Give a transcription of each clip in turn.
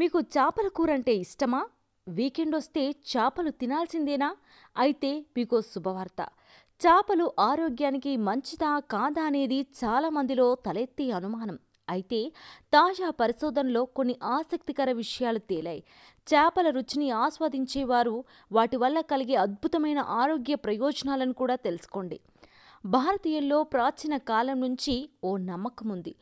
మీకు చేపల కూరంటే ఇష్టమా వీకెండ్ వస్తే చేపలు తినాల్సిందేనా అయితే మీకో శుభవార్త చేపలు ఆరోగ్యానికి మంచిదా కాదా అనేది చాలామందిలో తలెత్తే అనుమానం అయితే తాజా పరిశోధనలో కొన్ని ఆసక్తికర విషయాలు తేలాయి చేపల రుచిని ఆస్వాదించేవారు వాటి వల్ల కలిగే అద్భుతమైన ఆరోగ్య ప్రయోజనాలను కూడా తెలుసుకోండి భారతీయుల్లో ప్రాచీన కాలం నుంచి ఓ నమ్మకం ఉంది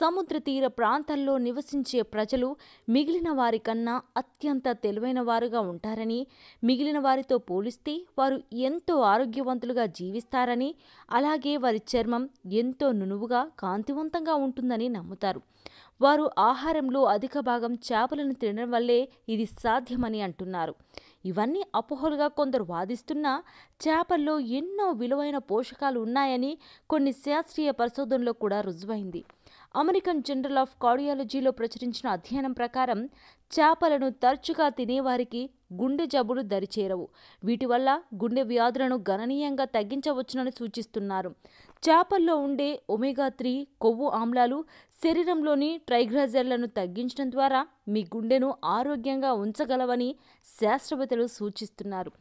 సముద్ర తీర ప్రాంతాల్లో నివసించే ప్రజలు మిగిలిన వారికన్నా అత్యంత తెలివైన వారుగా ఉంటారని మిగిలిన వారితో పోలిస్తే వారు ఎంతో ఆరోగ్యవంతులుగా జీవిస్తారని అలాగే వారి చర్మం ఎంతో నునువుగా కాంతివంతంగా ఉంటుందని నమ్ముతారు వారు ఆహారంలో అధిక భాగం చేపలను తినడం వల్లే ఇది సాధ్యమని అంటున్నారు ఇవన్నీ అపోహలుగా కొందరు వాదిస్తున్నా చేపల్లో ఎన్నో విలువైన పోషకాలు ఉన్నాయని కొన్ని శాస్త్రీయ పరిశోధనలో కూడా రుజువైంది అమెరికన్ జనరల్ ఆఫ్ కార్డియాలజీలో ప్రచురించిన అధ్యయనం ప్రకారం చేపలను తరచుగా తినేవారికి గుండె జబ్బులు దరిచేరవు వీటి వల్ల గుండె వ్యాధులను గణనీయంగా తగ్గించవచ్చునని సూచిస్తున్నారు చేపల్లో ఉండే ఒమేగా త్రీ కొవ్వు ఆమ్లాలు శరీరంలోని ట్రైగ్రాజర్లను తగ్గించడం ద్వారా మీ గుండెను ఆరోగ్యంగా ఉంచగలవని శాస్త్రవేత్తలు సూచిస్తున్నారు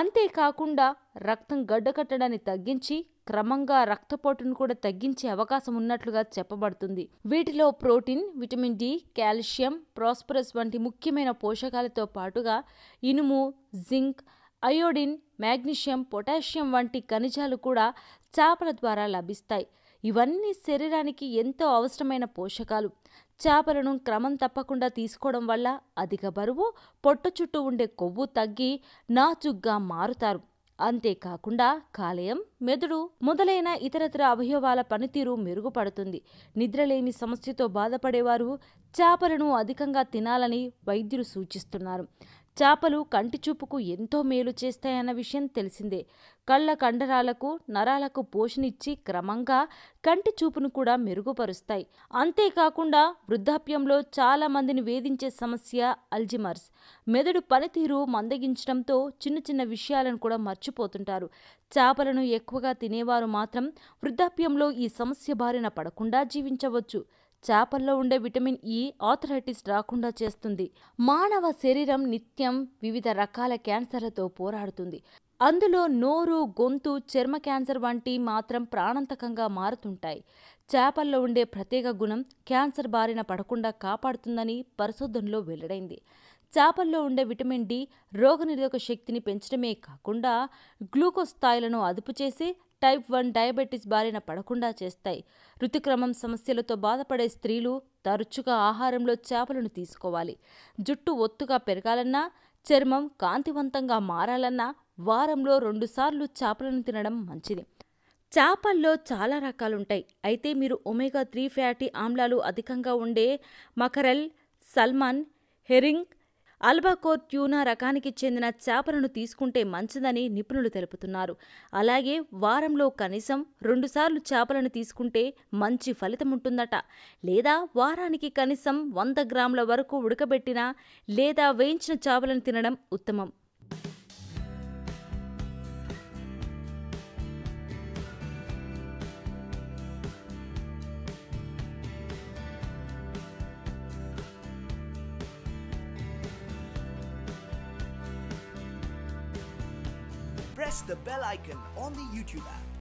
అంతేకాకుండా రక్తం గడ్డకట్టడాన్ని తగ్గించి క్రమంగా రక్తపోటును కూడా తగ్గించే అవకాశం ఉన్నట్లుగా చెప్పబడుతుంది వీటిలో protein vitamin D calcium phosphorus వంటి ముఖ్యమైన పోషకాలతో పాటుగా ఇనుము జింక్ అయోడిన్ మ్యాగ్నీషియం పొటాషియం వంటి ఖనిజాలు కూడా చేపల ద్వారా లభిస్తాయి ఇవన్నీ శరీరానికి ఎంతో అవసరమైన పోషకాలు చేపలను క్రమం తప్పకుండా తీసుకోవడం వల్ల అధిక బరువు పొట్ట చుట్టూ ఉండే కొవ్వు తగ్గి నాచుగ్గా మారుతారు అంతేకాకుండా కాలేయం మెదడు మొదలైన ఇతరతర అవయవాల పనితీరు మెరుగుపడుతుంది నిద్రలేమి సమస్యతో బాధపడేవారు చేపలను అధికంగా తినాలని వైద్యులు సూచిస్తున్నారు చేపలు కంటి చూపుకు ఎంతో మేలు చేస్తాయన్న విషయం తెలిసిందే కళ్ళ కండరాలకు నరాలకు పోషణిచ్చి క్రమంగా కంటి చూపును కూడా మెరుగుపరుస్తాయి అంతేకాకుండా వృద్ధాప్యంలో చాలా మందిని వేధించే సమస్య అల్జిమర్స్ మెదడు పనితీరు మందగించడంతో చిన్న చిన్న విషయాలను కూడా మర్చిపోతుంటారు చేపలను ఎక్కువగా తినేవారు మాత్రం వృద్ధాప్యంలో ఈ సమస్య బారిన పడకుండా జీవించవచ్చు చేపల్లో ఉండే విటమిన్ ఈ e, ఆర్థరైటిస్ రాకుండా చేస్తుంది మానవ శరీరం నిత్యం వివిధ రకాల క్యాన్సర్లతో పోరాడుతుంది అందులో నోరు గొంతు చర్మ క్యాన్సర్ వంటి మాత్రం ప్రాణాంతకంగా మారుతుంటాయి చేపల్లో ఉండే ప్రత్యేక గుణం క్యాన్సర్ బారిన పడకుండా కాపాడుతుందని పరిశోధనలో వెల్లడైంది చేపల్లో ఉండే విటమిన్ డి రోగనిరోధక శక్తిని పెంచడమే కాకుండా గ్లూకోజ్ స్థాయిలను అదుపు చేసి టైప్ వన్ డయాబెటీస్ బారిన పడకుండా చేస్తాయి ఋతుక్రమం సమస్యలతో బాధపడే స్త్రీలు తరచుగా ఆహారంలో చేపలను తీసుకోవాలి జుట్టు ఒత్తుగా పెరగాలన్నా చర్మం కాంతివంతంగా మారాలన్నా వారంలో రెండుసార్లు చేపలను తినడం మంచిది చేపల్లో చాలా రకాలుంటాయి అయితే మీరు ఒమేగా త్రీ ఫ్యాటీ ఆమ్లాలు అధికంగా ఉండే mackerel salmon herring albacore tuna రకానికి చెందిన చేపలను తీసుకుంటే మంచిదని నిపుణులు తెలుపుతున్నారు అలాగే వారంలో కనీసం రెండుసార్లు చేపలను తీసుకుంటే మంచి ఫలితం ఉంటుందట లేదా వారానికి కనీసం వంద గ్రాముల వరకు ఉడకబెట్టిన లేదా వేయించిన చేపలను తినడం ఉత్తమం press the bell icon on the YouTube app.